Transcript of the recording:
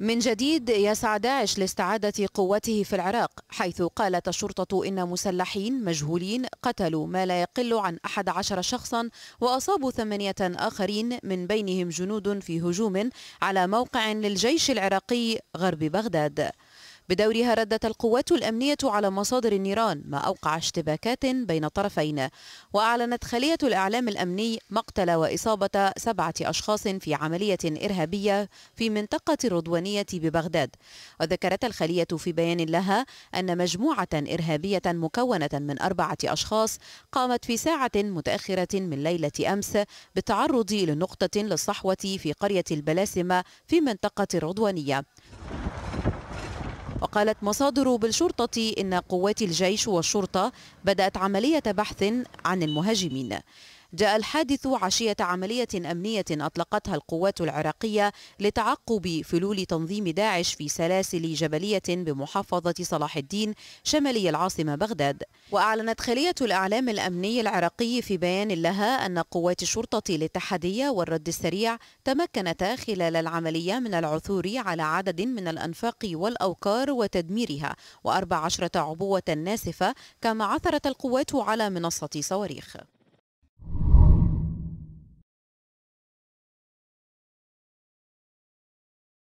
من جديد يسعى داعش لاستعادة قوته في العراق حيث قالت الشرطة إن مسلحين مجهولين قتلوا ما لا يقل عن 11 شخصا وأصابوا ثمانية آخرين من بينهم جنود في هجوم على موقع للجيش العراقي غرب بغداد بدورها ردت القوات الأمنية على مصادر النيران ما أوقع اشتباكات بين الطرفين وأعلنت خلية الإعلام الأمني مقتل وإصابة سبعة أشخاص في عملية إرهابية في منطقة الرضوانية ببغداد وذكرت الخلية في بيان لها أن مجموعة إرهابية مكونة من أربعة أشخاص قامت في ساعة متأخرة من ليلة أمس بالتعرض لنقطة للصحوة في قرية البلاسمة في منطقة الرضوانية وقالت مصادر بالشرطة إن قوات الجيش والشرطة بدأت عملية بحث عن المهاجمين جاء الحادث عشية عملية أمنية أطلقتها القوات العراقية لتعقب فلول تنظيم داعش في سلاسل جبلية بمحافظة صلاح الدين شمالي العاصمة بغداد وأعلنت خلية الإعلام الأمني العراقي في بيان لها أن قوات الشرطة الاتحادية والرد السريع تمكنتا خلال العملية من العثور على عدد من الأنفاق والأوكار وتدميرها وأربع عشرة عبوة ناسفة كما عثرت القوات على منصة صواريخ